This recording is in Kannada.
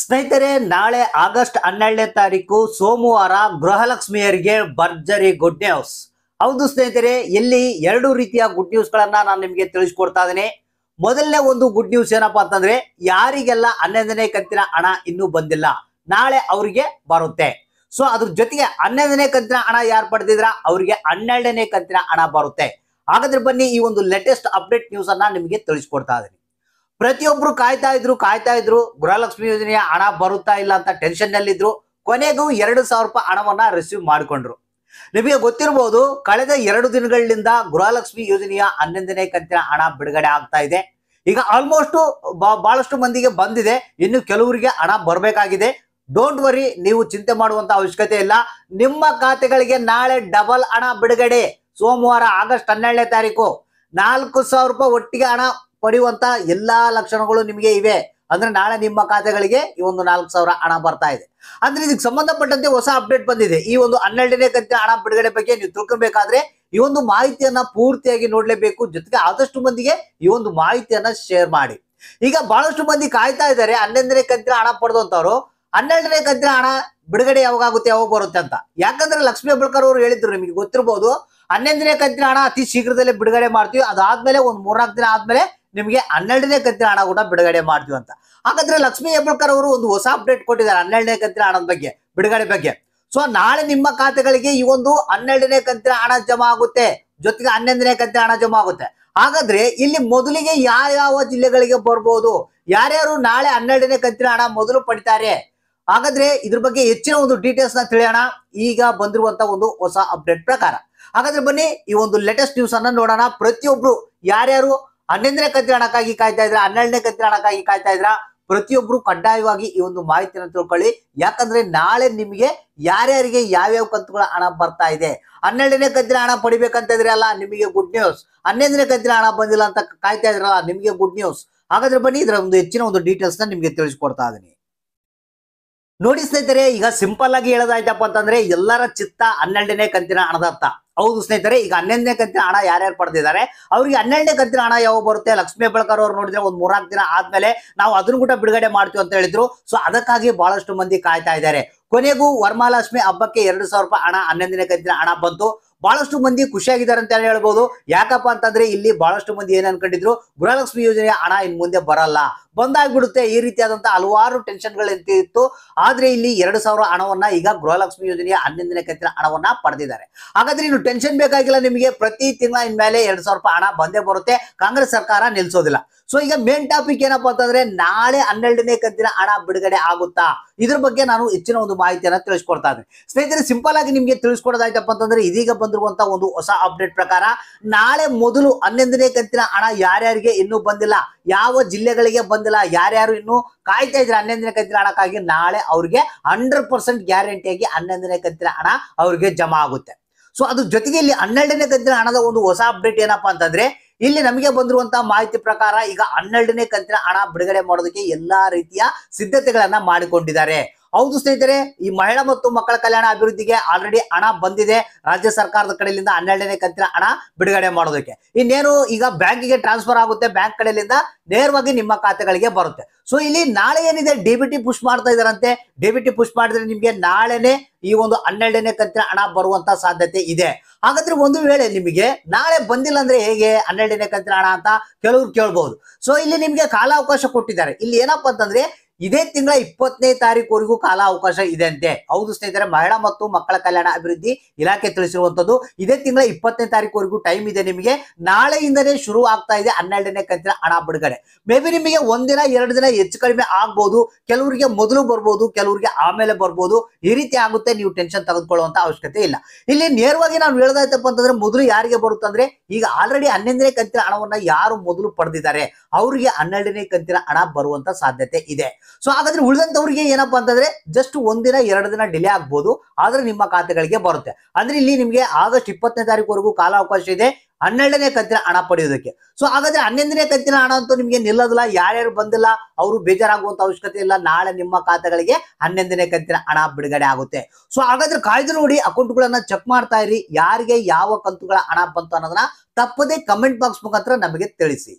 ಸ್ನೇಹಿತರೆ ನಾಳೆ ಆಗಸ್ಟ್ ಹನ್ನೆರಡನೇ ತಾರೀಕು ಸೋಮವಾರ ಗೃಹಲಕ್ಷ್ಮಿಯರಿಗೆ ಭರ್ಜರಿ ಗುಡ್ ನ್ಯೂಸ್ ಹೌದು ಸ್ನೇಹಿತರೆ ಇಲ್ಲಿ ಎರಡು ರೀತಿಯ ಗುಡ್ ನ್ಯೂಸ್ ಗಳನ್ನ ನಾನು ನಿಮಗೆ ತಿಳಿಸ್ಕೊಡ್ತಾ ಇದ್ದೀನಿ ಮೊದಲನೇ ಒಂದು ಗುಡ್ ನ್ಯೂಸ್ ಏನಪ್ಪಾ ಅಂತಂದ್ರೆ ಯಾರಿಗೆಲ್ಲ ಹನ್ನೊಂದನೇ ಕಂತಿನ ಹಣ ಇನ್ನೂ ಬಂದಿಲ್ಲ ನಾಳೆ ಅವ್ರಿಗೆ ಬರುತ್ತೆ ಸೊ ಅದ್ರ ಜೊತೆಗೆ ಹನ್ನೊಂದನೇ ಕಂತಿನ ಹಣ ಯಾರು ಪಡೆದಿದ್ರ ಅವರಿಗೆ ಹನ್ನೆರಡನೇ ಕಂತಿನ ಹಣ ಬರುತ್ತೆ ಹಾಗಾದ್ರೆ ಬನ್ನಿ ಈ ಒಂದು ಲೇಟೆಸ್ಟ್ ಅಪ್ಡೇಟ್ ನ್ಯೂಸ್ ಅನ್ನ ನಿಮಗೆ ತಿಳಿಸ್ಕೊಡ್ತಾ ಇದ್ದೀನಿ ಪ್ರತಿಯೊಬ್ರು ಕಾಯ್ತಾ ಇದ್ರು ಕಾಯ್ತಾ ಇದ್ರು ಗೃಹಲಕ್ಷ್ಮಿ ಯೋಜನೆಯ ಹಣ ಬರುತ್ತಾ ಇಲ್ಲ ಅಂತ ಟೆನ್ಷನ್ ನಲ್ಲಿ ಇದ್ರು ಕೊನೆಗೂ ಎರಡು ಸಾವಿರ ರೂಪಾಯಿ ಹಣವನ್ನ ರಿಸೀವ್ ಮಾಡಿಕೊಂಡ್ರು ನಿಮಗೆ ಗೊತ್ತಿರಬಹುದು ಕಳೆದ ಎರಡು ದಿನಗಳಿಂದ ಗೃಹಲಕ್ಷ್ಮಿ ಯೋಜನೆಯ ಹನ್ನೊಂದನೇ ಕಂತಿನ ಹಣ ಬಿಡುಗಡೆ ಆಗ್ತಾ ಇದೆ ಈಗ ಆಲ್ಮೋಸ್ಟ್ ಬಹಳಷ್ಟು ಮಂದಿಗೆ ಬಂದಿದೆ ಇನ್ನು ಕೆಲವರಿಗೆ ಹಣ ಬರಬೇಕಾಗಿದೆ ಡೋಂಟ್ ವರಿ ನೀವು ಚಿಂತೆ ಮಾಡುವಂತ ಅವಶ್ಯಕತೆ ಇಲ್ಲ ನಿಮ್ಮ ಖಾತೆಗಳಿಗೆ ನಾಳೆ ಡಬಲ್ ಹಣ ಬಿಡುಗಡೆ ಸೋಮವಾರ ಆಗಸ್ಟ್ ಹನ್ನೆರಡನೇ ತಾರೀಕು ನಾಲ್ಕು ಸಾವಿರ ರೂಪಾಯಿ ಒಟ್ಟಿಗೆ ಹಣ ಪಡೆಯುವಂತ ಎಲ್ಲಾ ಲಕ್ಷಣಗಳು ನಿಮಗೆ ಇವೆ ಅಂದ್ರೆ ನಾಳೆ ನಿಮ್ಮ ಖಾತೆಗಳಿಗೆ ಈ ಒಂದು ನಾಲ್ಕು ಸಾವಿರ ಹಣ ಬರ್ತಾ ಇದೆ ಅಂದ್ರೆ ಇದಕ್ಕೆ ಸಂಬಂಧಪಟ್ಟಂತೆ ಹೊಸ ಅಪ್ಡೇಟ್ ಬಂದಿದೆ ಈ ಒಂದು ಹನ್ನೆರಡನೇ ಕಂತಿನ ಹಣ ಬಿಡುಗಡೆ ಬಗ್ಗೆ ನೀವು ತಿಳ್ಕೊಬೇಕಾದ್ರೆ ಈ ಒಂದು ಮಾಹಿತಿಯನ್ನ ಪೂರ್ತಿಯಾಗಿ ನೋಡ್ಲೇಬೇಕು ಜೊತೆಗೆ ಆದಷ್ಟು ಮಂದಿಗೆ ಈ ಒಂದು ಮಾಹಿತಿಯನ್ನ ಶೇರ್ ಮಾಡಿ ಈಗ ಬಹಳಷ್ಟು ಮಂದಿ ಕಾಯ್ತಾ ಇದ್ದಾರೆ ಹನ್ನೊಂದನೇ ಕಂತಿನ ಹಣ ಪಡೆದಂತವ್ರು ಹನ್ನೆರಡನೇ ಕಂತಿನ ಹಣ ಬಿಡುಗಡೆ ಆಗುತ್ತೆ ಯಾವಾಗ ಬರುತ್ತೆ ಅಂತ ಯಾಕಂದ್ರೆ ಲಕ್ಷ್ಮೀ ಹೆಬ್ಬಳ್ಕರ್ ಅವರು ಹೇಳಿದ್ರು ನಿಮಗೆ ಗೊತ್ತಿರಬಹುದು ಹನ್ನೊಂದನೇ ಕಂತಿನ ಹಣ ಅತಿ ಶೀಘ್ರದಲ್ಲೇ ಬಿಡುಗಡೆ ಮಾಡ್ತೀವಿ ಅದಾದ್ಮೇಲೆ ಒಂದು ಮೂರ್ನಾಲ್ಕು ದಿನ ಆದ್ಮೇಲೆ ನಿಮಗೆ ಹನ್ನೆರಡನೇ ಕಂತಿನ ಹಣ ಕೂಡ ಬಿಡುಗಡೆ ಮಾಡ್ತೀವಿ ಅಂತ ಹಾಗಾದ್ರೆ ಲಕ್ಷ್ಮೀ ಹೆಬ್ಬಳ್ಕರ್ ಅವರು ಒಂದು ಹೊಸ ಅಪ್ಡೇಟ್ ಕೊಟ್ಟಿದ್ದಾರೆ ಹನ್ನೆರಡನೇ ಕಂತಿನ ಹಣದ ಬಗ್ಗೆ ಬಿಡುಗಡೆ ಬಗ್ಗೆ ಸೊ ನಾಳೆ ನಿಮ್ಮ ಖಾತೆಗಳಿಗೆ ಈ ಒಂದು ಹನ್ನೆರಡನೇ ಕಂತಿನ ಹಣ ಜಮಾ ಆಗುತ್ತೆ ಜೊತೆಗೆ ಹನ್ನೊಂದನೇ ಕಂತಿನ ಹಣ ಜಮಾ ಆಗುತ್ತೆ ಹಾಗಾದ್ರೆ ಇಲ್ಲಿ ಮೊದಲಿಗೆ ಯಾವ ಯಾವ ಜಿಲ್ಲೆಗಳಿಗೆ ಬರ್ಬೋದು ಯಾರ್ಯಾರು ನಾಳೆ ಹನ್ನೆರಡನೇ ಕಂತಿನ ಹಣ ಮೊದಲು ಪಡಿತಾರೆ ಹಾಗಾದ್ರೆ ಇದ್ರ ಬಗ್ಗೆ ಹೆಚ್ಚಿನ ಒಂದು ಡೀಟೇಲ್ಸ್ ನ ತಿಳಿಯೋಣ ಈಗ ಬಂದಿರುವಂತ ಒಂದು ಹೊಸ ಅಪ್ಡೇಟ್ ಪ್ರಕಾರ ಹಾಗಾದ್ರೆ ಬನ್ನಿ ಈ ಒಂದು ಲೇಟೆಸ್ಟ್ ನ್ಯೂಸ್ ಅನ್ನ ನೋಡೋಣ ಪ್ರತಿಯೊಬ್ರು ಯಾರ್ಯಾರು ಹನ್ನೊಂದನೇ ಕಂತಿನ ಹಣಕ್ಕಾಗಿ ಕಾಯ್ತಾ ಇದ್ರ ಹನ್ನೆರಡನೇ ಕಂತಿನ ಹಣಕ್ಕಾಗಿ ಕಾಯ್ತಾ ಇದ್ರ ಪ್ರತಿಯೊಬ್ರು ಕಡ್ಡಾಯವಾಗಿ ಈ ಒಂದು ಮಾಹಿತಿಯನ್ನು ತಿಳ್ಕೊಳ್ಳಿ ಯಾಕಂದ್ರೆ ನಾಳೆ ನಿಮಗೆ ಯಾರ್ಯಾರಿಗೆ ಯಾವ್ಯಾವ ಕಂತುಗಳ ಹಣ ಬರ್ತಾ ಇದೆ ಹನ್ನೆರಡನೇ ಕಂತಿನ ಹಣ ಪಡಿಬೇಕಂತ ಇದ್ರಲ್ಲ ನಿಮಗೆ ಗುಡ್ ನ್ಯೂಸ್ ಹನ್ನೊಂದನೇ ಕಂತಿನ ಹಣ ಬಂದಿಲ್ಲ ಅಂತ ಕಾಯ್ತಾ ಇದ್ರಲ್ಲ ನಿಮಗೆ ಗುಡ್ ನ್ಯೂಸ್ ಹಾಗಾದ್ರೆ ಬನ್ನಿ ಇದರ ಒಂದು ಹೆಚ್ಚಿನ ಒಂದು ಡೀಟೇಲ್ಸ್ ನ ನಿಮಗೆ ತಿಳಿಸ್ಕೊಡ್ತಾ ಇದೀನಿ ನೋಡಿ ಸ್ನೇಹಿತರೆ ಈಗ ಸಿಂಪಲ್ ಆಗಿ ಹೇಳೋದಾಯ್ತಪ್ಪ ಅಂತಂದ್ರೆ ಎಲ್ಲರ ಚಿತ್ತ ಹನ್ನೆರಡನೇ ಕಂತಿನ ಹಣದತ್ತ ಹೌದು ಸ್ನೇಹಿತರೆ ಈಗ ಹನ್ನೊಂದನೇ ಕಂತಿನ ಹಣ ಯಾರ್ಯಾರು ಪಡೆದಿದ್ದಾರೆ ಅವ್ರಿಗೆ ಹನ್ನೆರಡನೇ ಕಂತಿನ ಹಣ ಯಾವ ಬರುತ್ತೆ ಲಕ್ಷ್ಮೀ ಬೆಳಕರ್ ಅವ್ರು ನೋಡಿದ್ರೆ ಒಂದು ಮೂರ್ನಾಲ್ಕು ದಿನ ಆದ್ಮೇಲೆ ನಾವು ಅದನ್ನು ಕೂಡ ಬಿಡುಗಡೆ ಮಾಡ್ತೀವಿ ಅಂತ ಹೇಳಿದ್ರು ಸೊ ಅದಕ್ಕಾಗಿ ಬಹಳಷ್ಟು ಮಂದಿ ಕಾಯ್ತಾ ಇದ್ದಾರೆ ಕೊನೆಗೂ ವರ್ಮಾಲಕ್ಷ್ಮಿ ಹಬ್ಬಕ್ಕೆ ಎರಡು ಸಾವಿರ ರೂಪಾಯಿ ಹಣ ಹನ್ನೊಂದನೇ ಕಂತಿನ ಹಣ ಬಂತು ಬಹಳಷ್ಟು ಮಂದಿ ಖುಷಿಯಾಗಿದ್ದಾರೆ ಅಂತ ಹೇಳ್ಬೋದು ಯಾಕಪ್ಪ ಅಂತಂದ್ರೆ ಇಲ್ಲಿ ಬಹಳಷ್ಟು ಮಂದಿ ಏನ್ ಅನ್ಕೊಂಡಿದ್ರು ಗೃಹಲಕ್ಷ್ಮಿ ಯೋಜನೆಯ ಹಣ ಇನ್ ಮುಂದೆ ಬರಲ್ಲ ಬಂದಾಗ್ಬಿಡುತ್ತೆ ಈ ರೀತಿಯಾದಂತಹ ಹಲವಾರು ಟೆನ್ಷನ್ಗಳು ಇತ್ತು ಆದ್ರೆ ಇಲ್ಲಿ ಎರಡು ಸಾವಿರ ಹಣವನ್ನ ಈಗ ಗೃಹಲಕ್ಷ್ಮಿ ಯೋಜನೆಯ ಹನ್ನೊಂದನೇ ಕಂತಿನ ಹಣವನ್ನ ಪಡೆದಿದ್ದಾರೆ ಹಾಗಾದ್ರೆ ಇನ್ನು ಟೆನ್ಷನ್ ಬೇಕಾಗಿಲ್ಲ ನಿಮಗೆ ಪ್ರತಿ ತಿಂಗಳ ಇನ್ಮೇಲೆ ಎರಡು ಸಾವಿರ ರೂಪಾಯಿ ಹಣ ಬಂದೇ ಬರುತ್ತೆ ಕಾಂಗ್ರೆಸ್ ಸರ್ಕಾರ ನಿಲ್ಸೋದಿಲ್ಲ ಸೊ ಈಗ ಮೇನ್ ಟಾಪಿಕ್ ಏನಪ್ಪಾ ಅಂತಂದ್ರೆ ನಾಳೆ ಹನ್ನೆರಡನೇ ಕಂತಿನ ಹಣ ಬಿಡುಗಡೆ ಆಗುತ್ತಾ ಇದ್ರ ಬಗ್ಗೆ ನಾನು ಹೆಚ್ಚಿನ ಒಂದು ಮಾಹಿತಿಯನ್ನ ತಿಳಿಸ್ಕೊಡ್ತಾ ಇದ್ದೀನಿ ಸ್ನೇಹಿತರೆ ಸಿಂಪಲ್ ಆಗಿ ನಿಮಗೆ ತಿಳಿಸ್ಕೊಡೋದಾಯ್ತಪ್ಪ ಅಂತಂದ್ರೆ ಇದೀಗ ಬಂದಿರುವಂತಹ ಒಂದು ಹೊಸ ಅಪ್ಡೇಟ್ ಪ್ರಕಾರ ನಾಳೆ ಮೊದಲು ಹನ್ನೊಂದನೇ ಕಂತಿನ ಹಣ ಯಾರ್ಯಾರಿಗೆ ಇನ್ನೂ ಬಂದಿಲ್ಲ ಯಾವ ಜಿಲ್ಲೆಗಳಿಗೆ ಬಂದಿಲ್ಲ ಯಾರ್ಯಾರು ಇನ್ನು ಕಾಯ್ತಾ ಇದ್ರೆ ಹನ್ನೊಂದನೇ ಕಂತಿನ ಹಣಕ್ಕಾಗಿ ನಾಳೆ ಅವ್ರಿಗೆ ಹಂಡ್ರೆಡ್ ಪರ್ಸೆಂಟ್ ಗ್ಯಾರಂಟಿಯಾಗಿ ಹನ್ನೊಂದನೇ ಕಂತಿನ ಹಣ ಅವ್ರಿಗೆ ಜಮಾ ಆಗುತ್ತೆ ಸೊ ಅದ್ರ ಜೊತೆಗೆ ಇಲ್ಲಿ ಹನ್ನೆರಡನೇ ಕಂತಿನ ಹಣದ ಒಂದು ಹೊಸ ಅಪ್ಡೇಟ್ ಏನಪ್ಪಾ ಅಂತಂದ್ರೆ ಇಲ್ಲಿ ನಮಗೆ ಬಂದಿರುವಂತ ಮಾಹಿತಿ ಪ್ರಕಾರ ಈಗ ಹನ್ನೆರಡನೇ ಕಂತಿನ ಹಣ ಬಿಡುಗಡೆ ಮಾಡೋದಕ್ಕೆ ಎಲ್ಲಾ ರೀತಿಯ ಸಿದ್ಧತೆಗಳನ್ನ ಮಾಡಿಕೊಂಡಿದ್ದಾರೆ ಹೌದು ಸ್ನೇಹಿತರೆ ಈ ಮಹಿಳಾ ಮತ್ತು ಮಕ್ಕಳ ಕಲ್ಯಾಣ ಅಭಿವೃದ್ಧಿಗೆ ಆಲ್ರೆಡಿ ಹಣ ಬಂದಿದೆ ರಾಜ್ಯ ಸರ್ಕಾರದ ಕಡೆಯಿಂದ ಹನ್ನೆರಡನೇ ಕಂತಿನ ಹಣ ಬಿಡುಗಡೆ ಮಾಡೋದಕ್ಕೆ ಇನ್ನೇನು ಈಗ ಬ್ಯಾಂಕಿಗೆ ಟ್ರಾನ್ಸ್ಫರ್ ಆಗುತ್ತೆ ಬ್ಯಾಂಕ್ ಕಡೆಯಿಂದ ನೇರವಾಗಿ ನಿಮ್ಮ ಖಾತೆಗಳಿಗೆ ಬರುತ್ತೆ ಸೊ ಇಲ್ಲಿ ನಾಳೆ ಏನಿದೆ ಡಿ ಬಿ ಟಿ ಪುಷ್ ಮಾಡ್ತಾ ಇದಾರಂತೆ ಡಿ ಬಿ ಪುಷ್ ಮಾಡಿದ್ರೆ ನಿಮ್ಗೆ ನಾಳೆನೆ ಈ ಒಂದು ಹನ್ನೆರಡನೇ ಕಂತಿನ ಹಣ ಬರುವಂತ ಸಾಧ್ಯತೆ ಇದೆ ಹಾಗಾದ್ರೆ ಒಂದು ವೇಳೆ ನಿಮಗೆ ನಾಳೆ ಬಂದಿಲ್ಲ ಅಂದ್ರೆ ಹೇಗೆ ಹನ್ನೆರಡನೇ ಕಂತಿನ ಹಣ ಅಂತ ಕೆಲವ್ರು ಕೇಳಬಹುದು ಸೊ ಇಲ್ಲಿ ನಿಮ್ಗೆ ಕಾಲಾವಕಾಶ ಕೊಟ್ಟಿದ್ದಾರೆ ಇಲ್ಲಿ ಏನಪ್ಪಾ ಅಂತಂದ್ರೆ ಇದೇ ತಿಂಗಳ ಇಪ್ಪತ್ತನೇ ತಾರೀಕುವರೆಗೂ ಕಾಲ ಅವಕಾಶ ಇದೆ ಅಂತೆ ಹೌದು ಸ್ನೇಹಿತರೆ ಮಹಿಳಾ ಮತ್ತು ಮಕ್ಕಳ ಕಲ್ಯಾಣ ಅಭಿವೃದ್ಧಿ ಇಲಾಖೆ ತಿಳಿಸಿರುವಂತದ್ದು ಇದೇ ತಿಂಗಳ ಇಪ್ಪತ್ತನೇ ತಾರೀಕುವರೆಗೂ ಟೈಮ್ ಇದೆ ನಿಮಗೆ ನಾಳೆಯಿಂದನೇ ಶುರು ಆಗ್ತಾ ಇದೆ ಹನ್ನೆರಡನೇ ಕಂತಿನ ಹಣ ಬಿಡುಗಡೆ ಮೇ ಬಿ ನಿಮಗೆ ಒಂದಿನ ಎರಡು ದಿನ ಹೆಚ್ಚು ಕಡಿಮೆ ಆಗ್ಬಹುದು ಕೆಲವರಿಗೆ ಮೊದಲು ಬರ್ಬೋದು ಕೆಲವರಿಗೆ ಆಮೇಲೆ ಬರ್ಬೋದು ಈ ರೀತಿ ಆಗುತ್ತೆ ನೀವು ಟೆನ್ಷನ್ ತೆಗೆದುಕೊಳ್ಳುವಂತ ಅವಶ್ಯಕತೆ ಇಲ್ಲ ಇಲ್ಲಿ ನೇರವಾಗಿ ನಾವು ಹೇಳದಾಯ್ತಪ್ಪ ಅಂತಂದ್ರೆ ಮೊದಲು ಯಾರಿಗೆ ಬರುತ್ತಂದ್ರೆ ಈಗ ಆಲ್ರೆಡಿ ಹನ್ನೊಂದನೇ ಕಂತಿನ ಹಣವನ್ನ ಯಾರು ಮೊದಲು ಪಡೆದಿದ್ದಾರೆ ಅವರಿಗೆ ಹನ್ನೆರಡನೇ ಕಂತಿನ ಹಣ ಬರುವಂತ ಸಾಧ್ಯತೆ ಇದೆ ಸೊ ಹಾಗಾದ್ರೆ ಉಳಿದಂತವ್ರಿಗೆ ಏನಪ್ಪಾ ಅಂತಂದ್ರೆ ಜಸ್ಟ್ ಒಂದಿನ ಎರಡು ದಿನ ಡಿಲೇ ಆಗ್ಬೋದು ಆದ್ರೆ ನಿಮ್ಮ ಖಾತೆಗಳಿಗೆ ಬರುತ್ತೆ ಅಂದ್ರೆ ಇಲ್ಲಿ ನಿಮಗೆ ಆಗಸ್ಟ್ ಇಪ್ಪತ್ತನೇ ತಾರೀಕುವರೆಗೂ ಕಾಲಾವಕಾಶ ಇದೆ ಹನ್ನೆರಡನೇ ಕಂತಿನ ಹಣ ಪಡೆಯೋದಕ್ಕೆ ಸೊ ಹಾಗಾದ್ರೆ ಹನ್ನೊಂದನೇ ಕಂತಿನ ಹಣ ಅಂತೂ ನಿಮಗೆ ನಿಲ್ಲೋದಿಲ್ಲ ಯಾರ್ಯಾರು ಬಂದಿಲ್ಲ ಅವರು ಬೇಜಾರಾಗುವಂತ ಅವಶ್ಯಕತೆ ಇಲ್ಲ ನಾಳೆ ನಿಮ್ಮ ಖಾತೆಗಳಿಗೆ ಹನ್ನೊಂದನೇ ಕಂತಿನ ಹಣ ಬಿಡುಗಡೆ ಆಗುತ್ತೆ ಸೊ ಹಾಗಾದ್ರೆ ಕಾಯ್ದು ನೋಡಿ ಅಕೌಂಟ್ಗಳನ್ನ ಚೆಕ್ ಮಾಡ್ತಾ ಇರಿ ಯಾರಿಗೆ ಯಾವ ಕಂತುಗಳ ಹಣ ಬಂತು ಅನ್ನೋದನ್ನ ತಪ್ಪದೇ ಕಮೆಂಟ್ ಬಾಕ್ಸ್ ಮುಖಾಂತರ ನಮಗೆ ತಿಳಿಸಿ